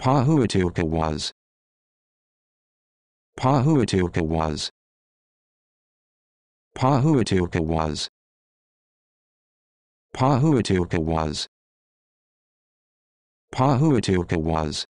Pahuatuka was. Pahuatuka was. Pahuatuka was. Pahuatuka was. Pahuatuka was.